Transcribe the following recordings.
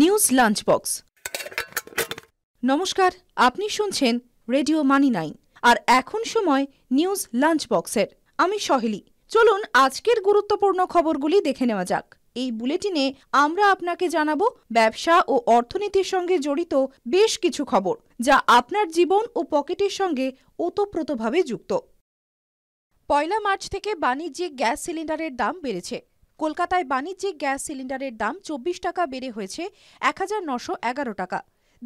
news lunch box নমস্কার আপনি শুনছেন রেডিও মানি নাইন আর এখন সময় নিউজ লাঞ্চ বক্সের আমি সহেলি চলুন আজকের গুরুত্বপূর্ণ খবরগুলি দেখে নেওয়া যাক এই বুলেটিনে আমরা আপনাকে জানাবো ব্যবসা ও অর্থনীতির সঙ্গে জড়িত বেশ কিছু খবর যা আপনার জীবন ও পকেটের সঙ্গে ওতপ্রোতভাবে যুক্ত পয়লা মার্চ থেকে বাণিজ্যিক গ্যাস সিলিন্ডারের দাম বেড়েছে কলকাতায় বাণিজ্যিক গ্যাস সিলিন্ডারের দাম চব্বিশ টাকা বেড়ে হয়েছে এক টাকা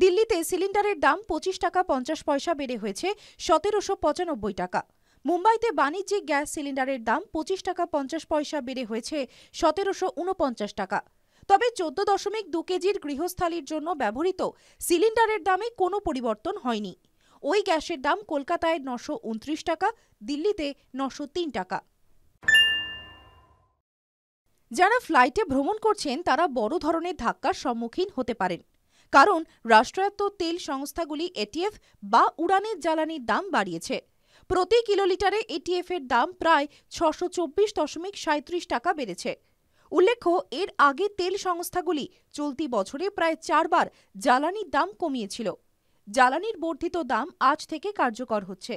দিল্লিতে সিলিন্ডারের দাম পঁচিশ টাকা পঞ্চাশ পয়সা বেড়ে হয়েছে সতেরোশো পঁচানব্বই টাকা মুম্বাইতে বাণিজ্যিক গ্যাস সিলিন্ডারের দাম পঁচিশ টাকা পঞ্চাশ পয়সা বেড়ে হয়েছে সতেরোশো উনপঞ্চাশ টাকা তবে চোদ্দ দশমিক দু কেজির গৃহস্থালির জন্য ব্যবহৃত সিলিন্ডারের দামে কোনো পরিবর্তন হয়নি ওই গ্যাসের দাম কলকাতায় নশো টাকা দিল্লিতে নশো টাকা যারা ফ্লাইটে ভ্রমণ করছেন তারা বড় ধরনের ধাক্কার সম্মুখীন হতে পারেন কারণ রাষ্ট্রায়ত্ত তেল সংস্থাগুলি এটিএফ বা উড়ানের জ্বালানির দাম বাড়িয়েছে প্রতি কিলোলিটারে এটিএফ এর দাম প্রায় ছশো চব্বিশ দশমিক সাঁত্রিশ টাকা বেড়েছে উল্লেখ্য এর আগে তেল সংস্থাগুলি চলতি বছরে প্রায় চারবার জ্বালানির দাম কমিয়েছিল জ্বালানির বর্ধিত দাম আজ থেকে কার্যকর হচ্ছে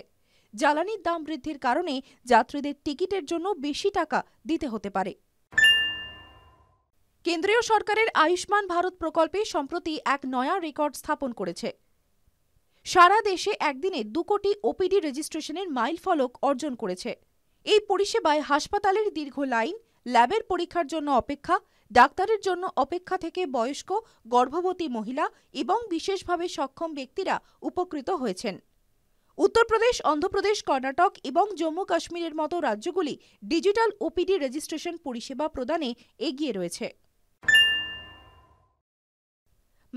জ্বালানির দাম বৃদ্ধির কারণে যাত্রীদের টিকিটের জন্য বেশি টাকা দিতে হতে পারে কেন্দ্রীয় সরকারের আয়ুষ্মান ভারত প্রকল্পে সম্প্রতি এক নয়া রেকর্ড স্থাপন করেছে সারা দেশে একদিনে দু কোটি ওপিডি রেজিস্ট্রেশনের মাইল ফলক অর্জন করেছে এই পরিষেবায় হাসপাতালের দীর্ঘ লাইন ল্যাবের পরীক্ষার জন্য অপেক্ষা ডাক্তারের জন্য অপেক্ষা থেকে বয়স্ক গর্ভবতী মহিলা এবং বিশেষভাবে সক্ষম ব্যক্তিরা উপকৃত হয়েছেন উত্তরপ্রদেশ অন্ধ্রপ্রদেশ কর্ণাটক এবং জম্মু কাশ্মীরের মতো রাজ্যগুলি ডিজিটাল ওপিডি রেজিস্ট্রেশন পরিষেবা প্রদানে এগিয়ে রয়েছে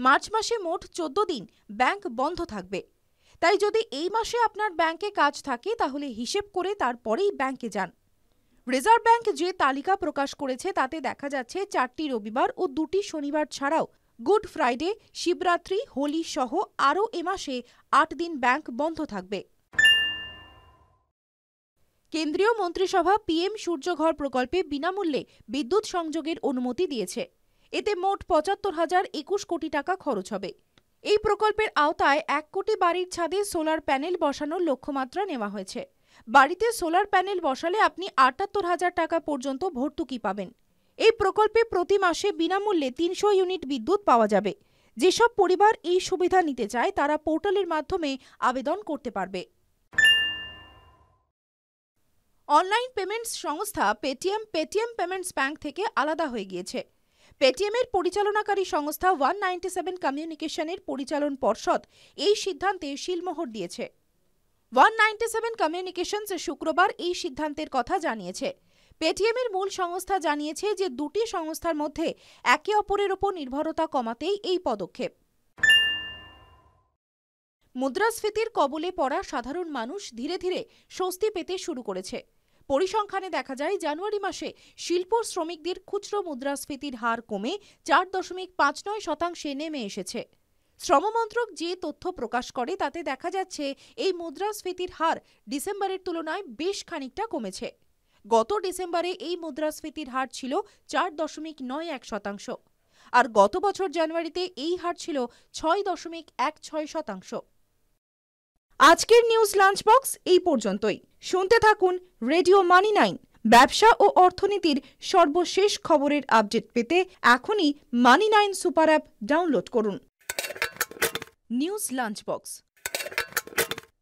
মার্চ মাসে মোট চোদ্দ দিন ব্যাংক বন্ধ থাকবে তাই যদি এই মাসে আপনার ব্যাংকে কাজ থাকে তাহলে হিসেব করে তারপরেই ব্যাংকে যান রিজার্ভ ব্যাংক যে তালিকা প্রকাশ করেছে তাতে দেখা যাচ্ছে চারটি রবিবার ও দুটি শনিবার ছাড়াও গুড ফ্রাইডে শিবরাত্রি হোলি সহ আরও এ মাসে আট দিন ব্যাংক বন্ধ থাকবে কেন্দ্রীয় মন্ত্রিসভা পিএম সূর্যঘর প্রকল্পে বিনামূল্যে বিদ্যুৎ সংযোগের অনুমতি দিয়েছে এতে মোট পঁচাত্তর হাজার একুশ কোটি টাকা খরচ হবে এই প্রকল্পের আওতায় এক কোটি বাড়ির ছাদে সোলার প্যানেল বসানোর লক্ষ্যমাত্রা নেওয়া হয়েছে বাড়িতে সোলার প্যানেল বসালে আপনি আটাত্তর হাজার টাকা পর্যন্ত ভর্তুকি পাবেন এই প্রকল্পে প্রতি মাসে বিনামূল্যে তিনশো ইউনিট বিদ্যুৎ পাওয়া যাবে যেসব পরিবার এই সুবিধা নিতে চায় তারা পোর্টালের মাধ্যমে আবেদন করতে পারবে অনলাইন পেমেন্টস সংস্থা পেটিএম পেটিএম পেমেন্টস ব্যাংক থেকে আলাদা হয়ে গিয়েছে পেটিএমের পরিচালনাকারী সংস্থা ওয়ান নাইনটি সেভেন কমিউনিকেশনের পরিচালন পর্ষদ এই সিদ্ধান্তে শিলমোহর দিয়েছে ওয়ান নাইনটি সেভেন কমিউনিকেশনস শুক্রবার এই সিদ্ধান্তের কথা জানিয়েছে পেটিএমের মূল সংস্থা জানিয়েছে যে দুটি সংস্থার মধ্যে একে অপরের ওপর নির্ভরতা কমাতেই এই পদক্ষেপ মুদ্রাস্ফীতির কবলে পড়া সাধারণ মানুষ ধীরে ধীরে স্বস্তি পেতে শুরু করেছে পরিসংখ্যানে দেখা যায় জানুয়ারি মাসে শিল্প শ্রমিকদের খুচরো মুদ্রাস্ফীতির হার কমে চার দশমিক পাঁচ নয় শতাংশে নেমে এসেছে শ্রমমন্ত্রক যে তথ্য প্রকাশ করে তাতে দেখা যাচ্ছে এই মুদ্রাস্ফীতির হার ডিসেম্বরের তুলনায় বেশ খানিকটা কমেছে গত ডিসেম্বরে এই মুদ্রাস্ফীতির হার ছিল চার দশমিক নয় এক শতাংশ আর গত বছর জানুয়ারিতে এই হার ছিল ছয় দশমিক এক ছয় শতাংশ আজকের নিউজ লাঞ্চ বক্স এই পর্যন্তই শুনতে থাকুন রেডিও মানি নাইন ব্যবসা ও অর্থনীতির সর্বশেষ খবরের আপডেট পেতে এখনই money nine super app download করুন নিউজ লাঞ্চ বক্স